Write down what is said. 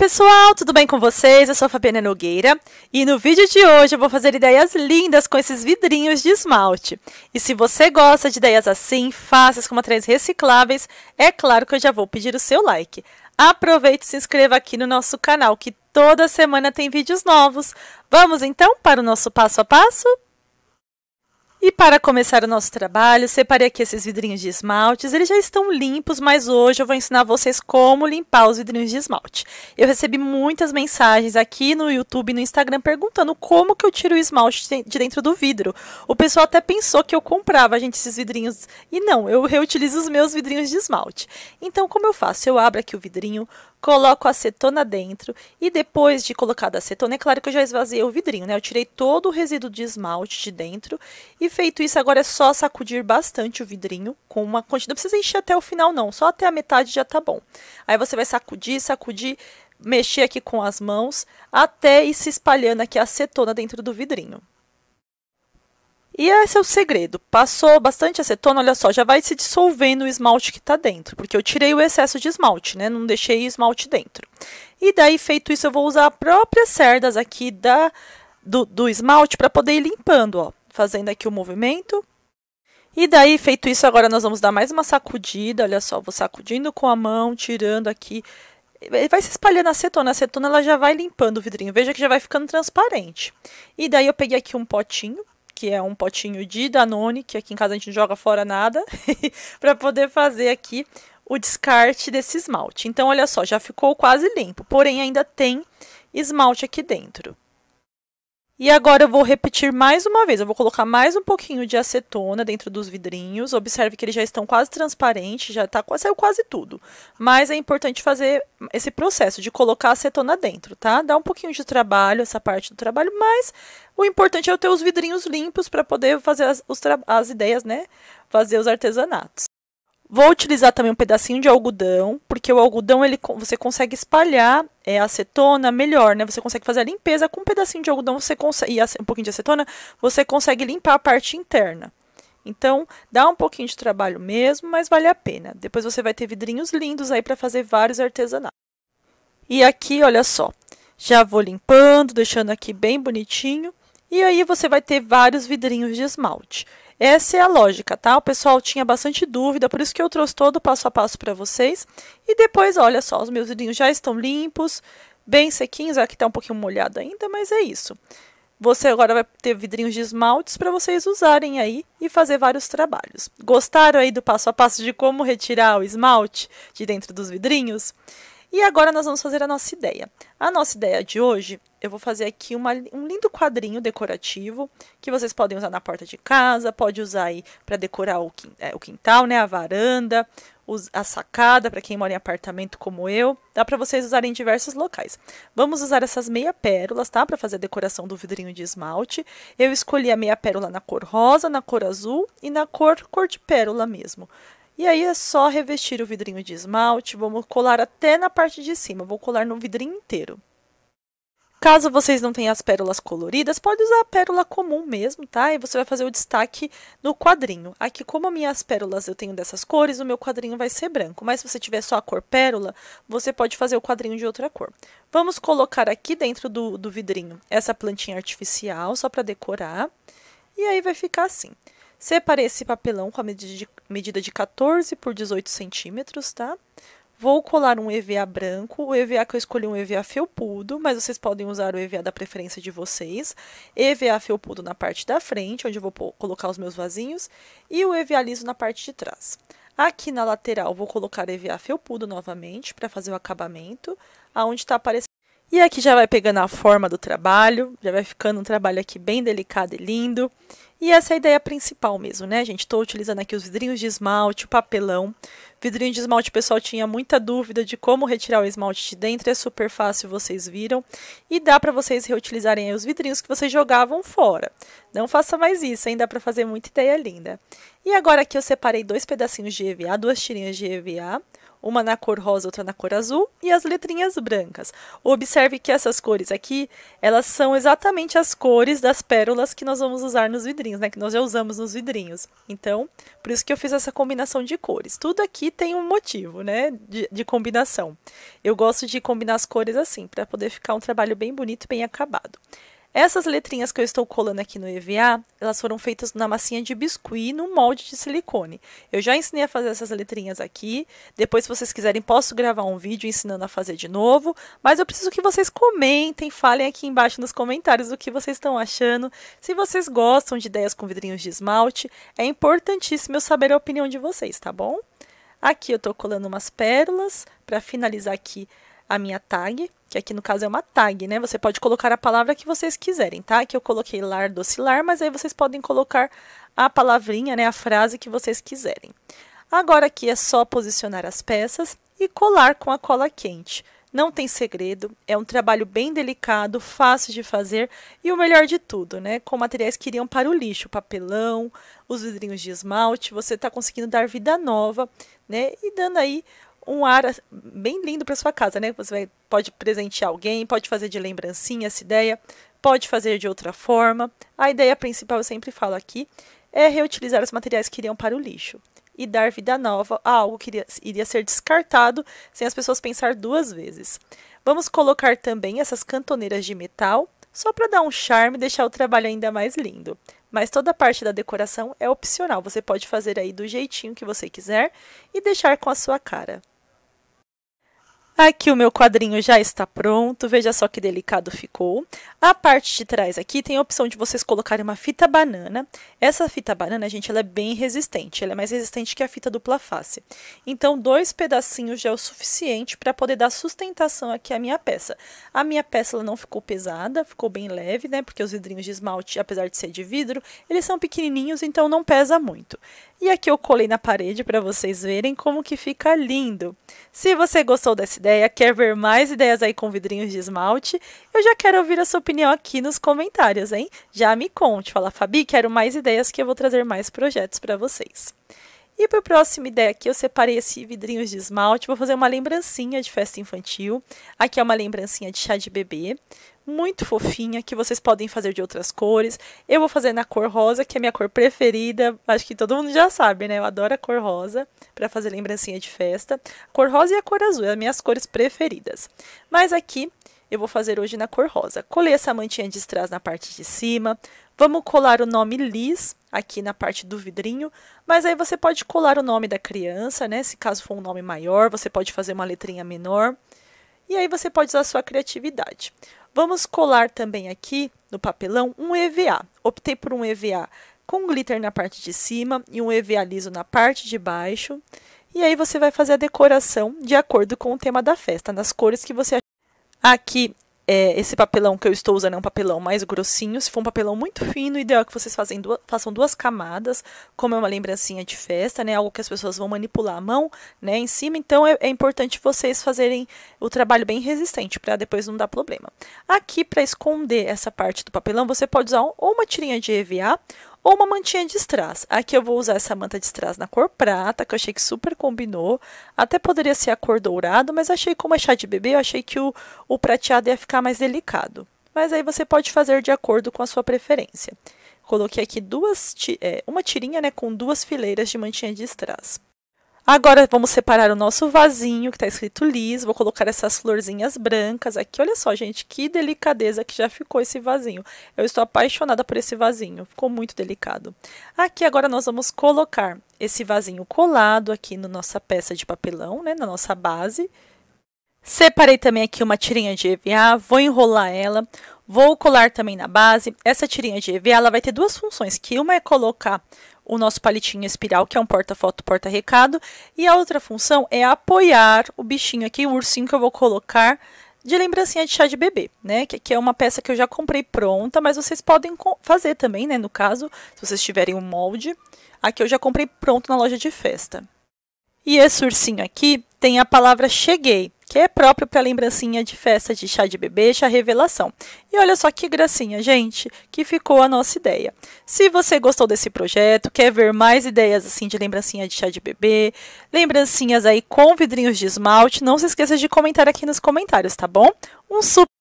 pessoal, tudo bem com vocês? Eu sou a Fabiana Nogueira e no vídeo de hoje eu vou fazer ideias lindas com esses vidrinhos de esmalte. E se você gosta de ideias assim, fáceis, com materiais recicláveis, é claro que eu já vou pedir o seu like. Aproveite e se inscreva aqui no nosso canal, que toda semana tem vídeos novos. Vamos então para o nosso passo a passo? E para começar o nosso trabalho, separei aqui esses vidrinhos de esmaltes. Eles já estão limpos, mas hoje eu vou ensinar vocês como limpar os vidrinhos de esmalte. Eu recebi muitas mensagens aqui no YouTube e no Instagram perguntando como que eu tiro o esmalte de dentro do vidro. O pessoal até pensou que eu comprava, gente, esses vidrinhos. E não, eu reutilizo os meus vidrinhos de esmalte. Então, como eu faço? Eu abro aqui o vidrinho, coloco a acetona dentro e depois de colocada a acetona, é claro que eu já esvaziei o vidrinho, né? Eu tirei todo o resíduo de esmalte de dentro e feito isso, agora é só sacudir bastante o vidrinho com uma quantidade, não precisa encher até o final não, só até a metade já tá bom. Aí você vai sacudir, sacudir, mexer aqui com as mãos até ir se espalhando aqui a acetona dentro do vidrinho. E esse é o segredo. Passou bastante acetona, olha só, já vai se dissolvendo o esmalte que está dentro, porque eu tirei o excesso de esmalte, né? Não deixei esmalte dentro. E daí, feito isso, eu vou usar as próprias cerdas aqui da, do, do esmalte para poder ir limpando, ó. Fazendo aqui o movimento. E daí, feito isso, agora nós vamos dar mais uma sacudida, olha só, vou sacudindo com a mão, tirando aqui. Vai se espalhando a acetona, a acetona ela já vai limpando o vidrinho, veja que já vai ficando transparente. E daí eu peguei aqui um potinho que é um potinho de Danone, que aqui em casa a gente não joga fora nada, para poder fazer aqui o descarte desse esmalte. Então, olha só, já ficou quase limpo, porém ainda tem esmalte aqui dentro. E agora eu vou repetir mais uma vez. Eu vou colocar mais um pouquinho de acetona dentro dos vidrinhos. Observe que eles já estão quase transparentes, já tá, saiu quase tudo. Mas é importante fazer esse processo de colocar acetona dentro, tá? Dá um pouquinho de trabalho, essa parte do trabalho, mas o importante é eu ter os vidrinhos limpos para poder fazer as, os, as ideias, né? Fazer os artesanatos. Vou utilizar também um pedacinho de algodão, porque o algodão ele, você consegue espalhar é, acetona melhor, né? Você consegue fazer a limpeza com um pedacinho de algodão você consegue, e um pouquinho de acetona, você consegue limpar a parte interna. Então, dá um pouquinho de trabalho mesmo, mas vale a pena. Depois você vai ter vidrinhos lindos aí para fazer vários artesanatos. E aqui, olha só, já vou limpando, deixando aqui bem bonitinho. E aí você vai ter vários vidrinhos de esmalte. Essa é a lógica, tá? O pessoal tinha bastante dúvida, por isso que eu trouxe todo o passo a passo para vocês. E depois, olha só, os meus vidrinhos já estão limpos, bem sequinhos. Aqui está um pouquinho molhado ainda, mas é isso. Você agora vai ter vidrinhos de esmaltes para vocês usarem aí e fazer vários trabalhos. Gostaram aí do passo a passo de como retirar o esmalte de dentro dos vidrinhos? E agora nós vamos fazer a nossa ideia. A nossa ideia de hoje, eu vou fazer aqui uma, um lindo quadrinho decorativo que vocês podem usar na porta de casa, pode usar aí para decorar o, é, o, quintal, né, a varanda, os, a sacada para quem mora em apartamento como eu. Dá para vocês usarem em diversos locais. Vamos usar essas meia pérolas, tá, para fazer a decoração do vidrinho de esmalte. Eu escolhi a meia pérola na cor rosa, na cor azul e na cor cor de pérola mesmo. E aí é só revestir o vidrinho de esmalte, vamos colar até na parte de cima, vou colar no vidrinho inteiro. Caso vocês não tenham as pérolas coloridas, pode usar a pérola comum mesmo, tá? E você vai fazer o destaque no quadrinho. Aqui, como as minhas pérolas eu tenho dessas cores, o meu quadrinho vai ser branco. Mas se você tiver só a cor pérola, você pode fazer o quadrinho de outra cor. Vamos colocar aqui dentro do, do vidrinho essa plantinha artificial, só para decorar. E aí vai ficar assim. Separei esse papelão com a medida de 14 por 18 centímetros, tá? Vou colar um EVA branco, o EVA que eu escolhi é um EVA felpudo, mas vocês podem usar o EVA da preferência de vocês. EVA felpudo na parte da frente, onde eu vou colocar os meus vasinhos, e o EVA liso na parte de trás. Aqui na lateral, vou colocar EVA felpudo novamente para fazer o acabamento, aonde está aparecendo e aqui já vai pegando a forma do trabalho, já vai ficando um trabalho aqui bem delicado e lindo. E essa é a ideia principal mesmo, né, gente? Estou utilizando aqui os vidrinhos de esmalte, o papelão. Vidrinho de esmalte, o pessoal tinha muita dúvida de como retirar o esmalte de dentro, é super fácil, vocês viram. E dá para vocês reutilizarem os vidrinhos que vocês jogavam fora. Não faça mais isso, ainda dá para fazer muita ideia linda. E agora aqui eu separei dois pedacinhos de EVA, duas tirinhas de EVA, uma na cor rosa, outra na cor azul, e as letrinhas brancas. Observe que essas cores aqui, elas são exatamente as cores das pérolas que nós vamos usar nos vidrinhos, né? Que nós já usamos nos vidrinhos. Então, por isso que eu fiz essa combinação de cores. Tudo aqui tem um motivo, né? De, de combinação. Eu gosto de combinar as cores assim, para poder ficar um trabalho bem bonito, bem acabado. Essas letrinhas que eu estou colando aqui no EVA, elas foram feitas na massinha de biscuit no molde de silicone. Eu já ensinei a fazer essas letrinhas aqui. Depois, se vocês quiserem, posso gravar um vídeo ensinando a fazer de novo. Mas eu preciso que vocês comentem, falem aqui embaixo nos comentários o que vocês estão achando. Se vocês gostam de ideias com vidrinhos de esmalte, é importantíssimo eu saber a opinião de vocês, tá bom? Aqui eu estou colando umas pérolas para finalizar aqui a minha tag, que aqui no caso é uma tag, né? Você pode colocar a palavra que vocês quiserem, tá? Aqui eu coloquei lar docilar, mas aí vocês podem colocar a palavrinha, né, a frase que vocês quiserem. Agora aqui é só posicionar as peças e colar com a cola quente. Não tem segredo, é um trabalho bem delicado, fácil de fazer e o melhor de tudo, né? Com materiais que iriam para o lixo, papelão, os vidrinhos de esmalte, você está conseguindo dar vida nova, né? E dando aí um ar assim, bem lindo para sua casa, né? Você vai, pode presentear alguém, pode fazer de lembrancinha essa ideia, pode fazer de outra forma. A ideia principal, eu sempre falo aqui, é reutilizar os materiais que iriam para o lixo e dar vida nova a algo que iria, iria ser descartado sem as pessoas pensar duas vezes. Vamos colocar também essas cantoneiras de metal, só para dar um charme e deixar o trabalho ainda mais lindo. Mas toda a parte da decoração é opcional, você pode fazer aí do jeitinho que você quiser e deixar com a sua cara. Aqui o meu quadrinho já está pronto, veja só que delicado ficou. A parte de trás aqui tem a opção de vocês colocarem uma fita banana. Essa fita banana, gente, ela é bem resistente, ela é mais resistente que a fita dupla face. Então, dois pedacinhos já é o suficiente para poder dar sustentação aqui à minha peça. A minha peça ela não ficou pesada, ficou bem leve, né, porque os vidrinhos de esmalte, apesar de ser de vidro, eles são pequenininhos, então não pesa muito. E aqui eu colei na parede para vocês verem como que fica lindo. Se você gostou dessa ideia, quer ver mais ideias aí com vidrinhos de esmalte, eu já quero ouvir a sua opinião aqui nos comentários, hein? Já me conte, fala Fabi, quero mais ideias que eu vou trazer mais projetos para vocês. E para a próxima ideia aqui, eu separei esse vidrinhos de esmalte, vou fazer uma lembrancinha de festa infantil. Aqui é uma lembrancinha de chá de bebê muito fofinha, que vocês podem fazer de outras cores. Eu vou fazer na cor rosa, que é minha cor preferida. Acho que todo mundo já sabe, né? Eu adoro a cor rosa para fazer lembrancinha de festa. A cor rosa e a cor azul, as minhas cores preferidas. Mas aqui eu vou fazer hoje na cor rosa. Colei essa mantinha de strass na parte de cima. Vamos colar o nome Liz aqui na parte do vidrinho, mas aí você pode colar o nome da criança, né? Se caso for um nome maior, você pode fazer uma letrinha menor. E aí você pode usar sua criatividade. Vamos colar também aqui no papelão um EVA. Optei por um EVA com glitter na parte de cima e um EVA liso na parte de baixo. E aí você vai fazer a decoração de acordo com o tema da festa, nas cores que você Aqui é, esse papelão que eu estou usando é um papelão mais grossinho. Se for um papelão muito fino, o ideal é que vocês duas, façam duas camadas, como é uma lembrancinha de festa, né? Algo que as pessoas vão manipular a mão, né? Em cima. Então, é, é importante vocês fazerem o trabalho bem resistente, para depois não dar problema. Aqui, para esconder essa parte do papelão, você pode usar ou uma tirinha de EVA ou uma mantinha de strass. Aqui eu vou usar essa manta de strass na cor prata, que eu achei que super combinou. Até poderia ser a cor dourado, mas achei como é chá de bebê, eu achei que o, o prateado ia ficar mais delicado. Mas aí você pode fazer de acordo com a sua preferência. Coloquei aqui duas, é, uma tirinha né, com duas fileiras de mantinha de strass. Agora vamos separar o nosso vasinho que está escrito liso. Vou colocar essas florzinhas brancas aqui. Olha só, gente, que delicadeza que já ficou esse vasinho. Eu estou apaixonada por esse vasinho. Ficou muito delicado. Aqui agora nós vamos colocar esse vasinho colado aqui na nossa peça de papelão, né, na nossa base. Separei também aqui uma tirinha de EVA, vou enrolar ela, vou colar também na base. Essa tirinha de EVA ela vai ter duas funções, que uma é colocar o nosso palitinho espiral, que é um porta-foto, porta-recado. E a outra função é apoiar o bichinho aqui, o ursinho que eu vou colocar de lembrancinha de chá de bebê, né? Que, aqui é uma peça que eu já comprei pronta, mas vocês podem fazer também, né? No caso, se vocês tiverem um molde. Aqui eu já comprei pronto na loja de festa. E esse ursinho aqui tem a palavra cheguei que é próprio para lembrancinha de festa de chá de bebê, chá revelação. E olha só que gracinha, gente, que ficou a nossa ideia. Se você gostou desse projeto, quer ver mais ideias assim de lembrancinha de chá de bebê, lembrancinhas aí com vidrinhos de esmalte, não se esqueça de comentar aqui nos comentários, tá bom? Um super